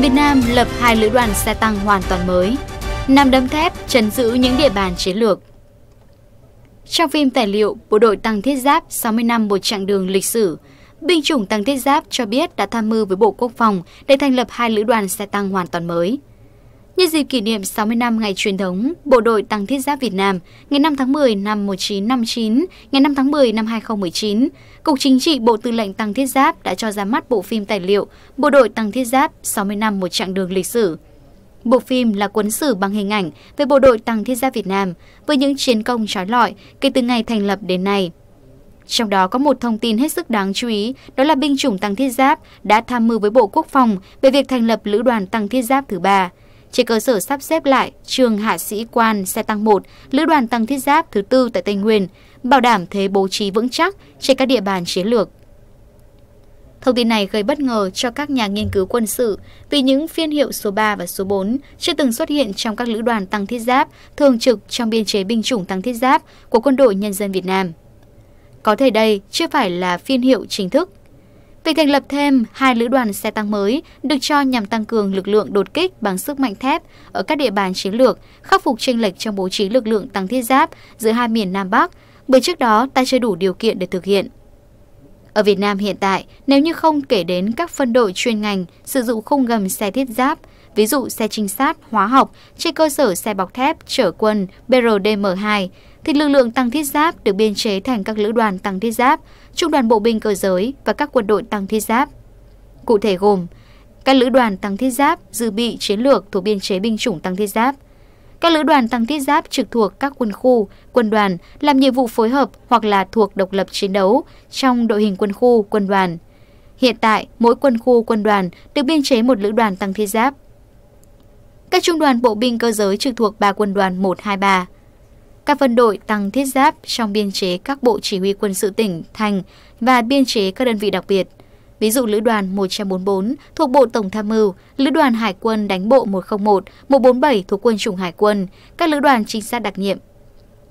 Việt Nam lập hai lữ đoàn xe tăng hoàn toàn mới. Nam đấm thép trấn giữ những địa bàn chiến lược. Trong phim tài liệu Bộ đội tăng thiết giáp 60 năm một chặng đường lịch sử, binh chủng tăng thiết giáp cho biết đã tham mưu với Bộ Quốc phòng để thành lập hai lữ đoàn xe tăng hoàn toàn mới. Nhân dịp kỷ niệm 60 năm ngày truyền thống Bộ đội Tăng Thiết Giáp Việt Nam ngày 5 tháng 10 năm 1959, ngày 5 tháng 10 năm 2019, Cục Chính trị Bộ Tư lệnh Tăng Thiết Giáp đã cho ra mắt bộ phim tài liệu Bộ đội Tăng Thiết Giáp 60 năm một chặng đường lịch sử. Bộ phim là cuốn sử bằng hình ảnh về bộ đội Tăng Thiết Giáp Việt Nam với những chiến công trói lọi kể từ ngày thành lập đến nay. Trong đó có một thông tin hết sức đáng chú ý, đó là binh chủng Tăng Thiết Giáp đã tham mưu với Bộ Quốc phòng về việc thành lập Lữ đoàn Tăng Thiết Giáp thứ ba – trên cơ sở sắp xếp lại, trường hạ sĩ quan xe tăng 1, lữ đoàn tăng thiết giáp thứ tư tại Tây Nguyên, bảo đảm thế bố trí vững chắc trên các địa bàn chiến lược. Thông tin này gây bất ngờ cho các nhà nghiên cứu quân sự vì những phiên hiệu số 3 và số 4 chưa từng xuất hiện trong các lữ đoàn tăng thiết giáp thường trực trong biên chế binh chủng tăng thiết giáp của Quân đội Nhân dân Việt Nam. Có thể đây chưa phải là phiên hiệu chính thức Việc thành lập thêm hai lữ đoàn xe tăng mới được cho nhằm tăng cường lực lượng đột kích bằng sức mạnh thép ở các địa bàn chiến lược, khắc phục chênh lệch trong bố trí lực lượng tăng thiết giáp giữa hai miền Nam Bắc, bởi trước đó ta chưa đủ điều kiện để thực hiện. Ở Việt Nam hiện tại, nếu như không kể đến các phân đội chuyên ngành sử dụng khung gầm xe thiết giáp, ví dụ xe trinh sát, hóa học trên cơ sở xe bọc thép, chở quân, BRDM2, thì lực lượng tăng thiết giáp được biên chế thành các lữ đoàn tăng thiết giáp, trung đoàn bộ binh cơ giới và các quân đội tăng thiết giáp. Cụ thể gồm các lữ đoàn tăng thiết giáp dự bị chiến lược thuộc biên chế binh chủng tăng thiết giáp, các lữ đoàn tăng thiết giáp trực thuộc các quân khu, quân đoàn làm nhiệm vụ phối hợp hoặc là thuộc độc lập chiến đấu trong đội hình quân khu, quân đoàn. Hiện tại, mỗi quân khu, quân đoàn được biên chế một lữ đoàn tăng thiết giáp. Các trung đoàn bộ binh cơ giới trực thuộc 3 quân đoàn 123, các phân đội tăng thiết giáp trong biên chế các bộ chỉ huy quân sự tỉnh, thành và biên chế các đơn vị đặc biệt. Ví dụ Lữ đoàn 144 thuộc Bộ Tổng Tham mưu, Lữ đoàn Hải quân đánh bộ 101, 147 thuộc Quân chủng Hải quân, các lữ đoàn trinh sát đặc nhiệm.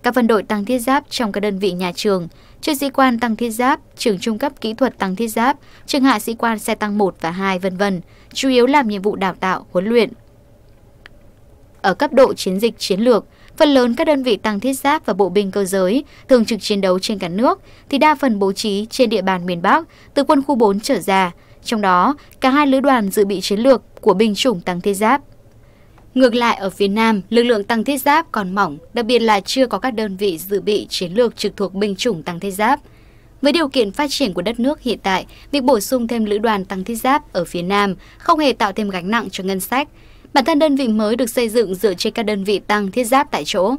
Các phân đội tăng thiết giáp trong các đơn vị nhà trường, chuyên sĩ quan tăng thiết giáp, trường trung cấp kỹ thuật tăng thiết giáp, trường hạ sĩ quan xe tăng 1 và 2 vân vân, chủ yếu làm nhiệm vụ đào tạo, huấn luyện. Ở cấp độ chiến dịch chiến lược, Phần lớn các đơn vị tăng thiết giáp và bộ binh cơ giới thường trực chiến đấu trên cả nước thì đa phần bố trí trên địa bàn miền Bắc từ quân khu 4 trở ra, trong đó cả hai lữ đoàn dự bị chiến lược của binh chủng tăng thiết giáp. Ngược lại ở phía Nam, lực lượng tăng thiết giáp còn mỏng, đặc biệt là chưa có các đơn vị dự bị chiến lược trực thuộc binh chủng tăng thiết giáp. Với điều kiện phát triển của đất nước hiện tại, việc bổ sung thêm lữ đoàn tăng thiết giáp ở phía Nam không hề tạo thêm gánh nặng cho ngân sách, Bản thân đơn vị mới được xây dựng dựa trên các đơn vị tăng thiết giáp tại chỗ.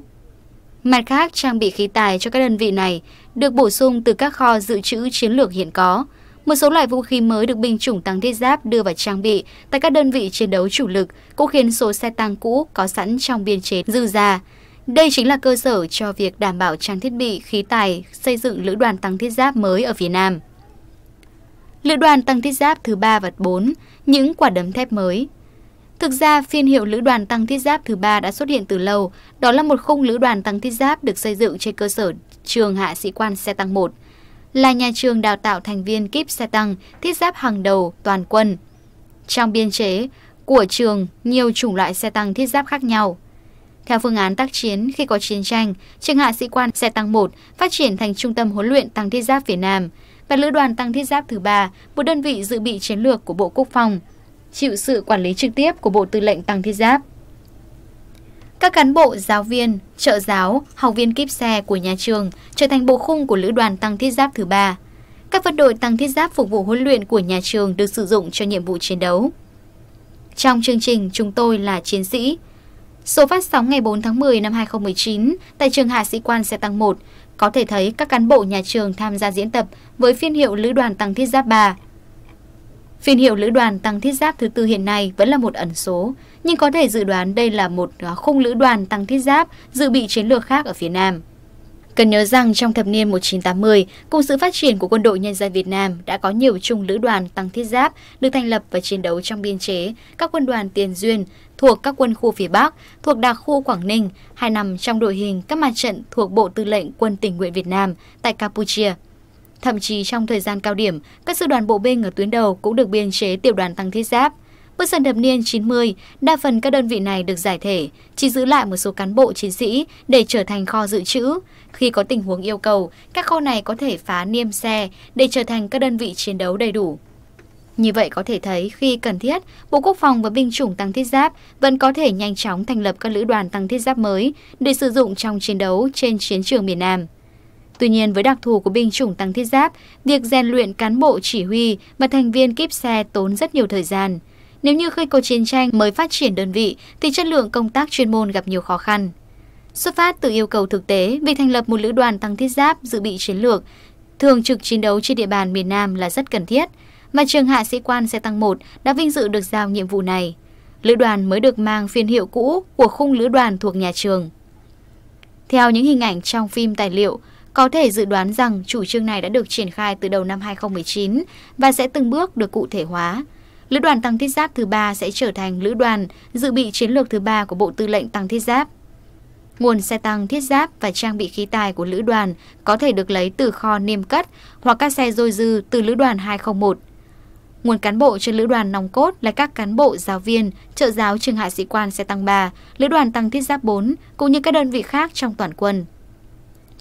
Mặt khác, trang bị khí tài cho các đơn vị này được bổ sung từ các kho dự trữ chiến lược hiện có. Một số loại vũ khí mới được binh chủng tăng thiết giáp đưa vào trang bị tại các đơn vị chiến đấu chủ lực cũng khiến số xe tăng cũ có sẵn trong biên chế dư ra. Đây chính là cơ sở cho việc đảm bảo trang thiết bị, khí tài, xây dựng lữ đoàn tăng thiết giáp mới ở Việt Nam. Lữ đoàn tăng thiết giáp thứ 3 và 4, những quả đấm thép mới – Thực ra, phiên hiệu lữ đoàn tăng thiết giáp thứ ba đã xuất hiện từ lâu. Đó là một khung lữ đoàn tăng thiết giáp được xây dựng trên cơ sở trường hạ sĩ quan xe tăng 1, là nhà trường đào tạo thành viên kíp xe tăng thiết giáp hàng đầu toàn quân. Trong biên chế của trường, nhiều chủng loại xe tăng thiết giáp khác nhau. Theo phương án tác chiến, khi có chiến tranh, trường hạ sĩ quan xe tăng 1 phát triển thành trung tâm huấn luyện tăng thiết giáp Việt Nam và lữ đoàn tăng thiết giáp thứ ba, một đơn vị dự bị chiến lược của Bộ Quốc phòng – chịu sự quản lý trực tiếp của Bộ Tư lệnh Tăng Thiết Giáp. Các cán bộ, giáo viên, trợ giáo, học viên kíp xe của nhà trường trở thành bộ khung của Lữ đoàn Tăng Thiết Giáp thứ ba. Các phân đội Tăng Thiết Giáp phục vụ huấn luyện của nhà trường được sử dụng cho nhiệm vụ chiến đấu. Trong chương trình chúng tôi là chiến sĩ. Số phát sóng ngày 4 tháng 10 năm 2019 tại trường Hạ Sĩ Quan xe tăng 1 có thể thấy các cán bộ nhà trường tham gia diễn tập với phiên hiệu Lữ đoàn Tăng Thiết Giáp 3 Phiên hiệu lữ đoàn tăng thiết giáp thứ tư hiện nay vẫn là một ẩn số, nhưng có thể dự đoán đây là một à, khung lữ đoàn tăng thiết giáp dự bị chiến lược khác ở phía Nam. Cần nhớ rằng trong thập niên 1980, cùng sự phát triển của quân đội nhân dân Việt Nam đã có nhiều trung lữ đoàn tăng thiết giáp được thành lập và chiến đấu trong biên chế các quân đoàn tiền duyên thuộc các quân khu phía Bắc, thuộc đặc khu Quảng Ninh, hay nằm trong đội hình các mặt trận thuộc Bộ Tư lệnh Quân tình nguyện Việt Nam tại Campuchia – Thậm chí trong thời gian cao điểm, các sư đoàn bộ binh ở tuyến đầu cũng được biên chế tiểu đoàn tăng thiết giáp. Bước sang thập niên 90, đa phần các đơn vị này được giải thể, chỉ giữ lại một số cán bộ chiến sĩ để trở thành kho dự trữ. Khi có tình huống yêu cầu, các kho này có thể phá niêm xe để trở thành các đơn vị chiến đấu đầy đủ. Như vậy có thể thấy khi cần thiết, Bộ Quốc phòng và binh chủng tăng thiết giáp vẫn có thể nhanh chóng thành lập các lữ đoàn tăng thiết giáp mới để sử dụng trong chiến đấu trên chiến trường miền Nam. Tuy nhiên, với đặc thù của binh chủng tăng thiết giáp, việc rèn luyện cán bộ chỉ huy và thành viên kíp xe tốn rất nhiều thời gian. Nếu như khi có chiến tranh mới phát triển đơn vị, thì chất lượng công tác chuyên môn gặp nhiều khó khăn. Xuất phát từ yêu cầu thực tế, việc thành lập một lữ đoàn tăng thiết giáp dự bị chiến lược, thường trực chiến đấu trên địa bàn miền Nam là rất cần thiết, mà trường hạ sĩ quan xe tăng 1 đã vinh dự được giao nhiệm vụ này. Lữ đoàn mới được mang phiên hiệu cũ của khung lữ đoàn thuộc nhà trường. Theo những hình ảnh trong phim tài liệu, có thể dự đoán rằng chủ trương này đã được triển khai từ đầu năm 2019 và sẽ từng bước được cụ thể hóa. Lữ đoàn tăng thiết giáp thứ ba sẽ trở thành lữ đoàn dự bị chiến lược thứ ba của Bộ Tư lệnh Tăng thiết giáp. Nguồn xe tăng thiết giáp và trang bị khí tài của lữ đoàn có thể được lấy từ kho niêm cất hoặc các xe dôi dư từ lữ đoàn 201. Nguồn cán bộ trên lữ đoàn nòng cốt là các cán bộ, giáo viên, trợ giáo trường hạ sĩ quan xe tăng 3, lữ đoàn tăng thiết giáp 4, cũng như các đơn vị khác trong toàn quân.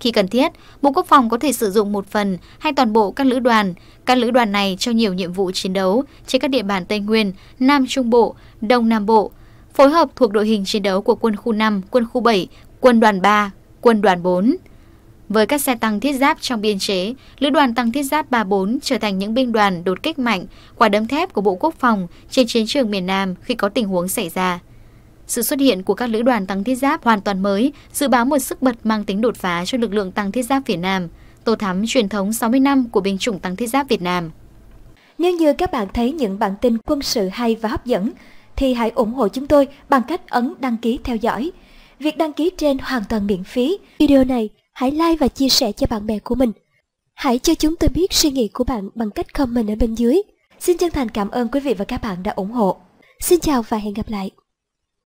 Khi cần thiết, Bộ Quốc phòng có thể sử dụng một phần hay toàn bộ các lữ đoàn. Các lữ đoàn này cho nhiều nhiệm vụ chiến đấu trên các địa bàn Tây Nguyên, Nam Trung Bộ, Đông Nam Bộ, phối hợp thuộc đội hình chiến đấu của quân khu 5, quân khu 7, quân đoàn 3, quân đoàn 4. Với các xe tăng thiết giáp trong biên chế, lữ đoàn tăng thiết giáp 34 trở thành những binh đoàn đột kích mạnh, quả đấm thép của Bộ Quốc phòng trên chiến trường miền Nam khi có tình huống xảy ra. Sự xuất hiện của các lữ đoàn tăng thiết giáp hoàn toàn mới dự báo một sức bật mang tính đột phá cho lực lượng tăng thiết giáp Việt Nam, tô thắm truyền thống 60 năm của binh chủng tăng thiết giáp Việt Nam. Nếu như các bạn thấy những bản tin quân sự hay và hấp dẫn, thì hãy ủng hộ chúng tôi bằng cách ấn đăng ký theo dõi. Việc đăng ký trên hoàn toàn miễn phí. Video này hãy like và chia sẻ cho bạn bè của mình. Hãy cho chúng tôi biết suy nghĩ của bạn bằng cách comment ở bên dưới. Xin chân thành cảm ơn quý vị và các bạn đã ủng hộ. Xin chào và hẹn gặp lại.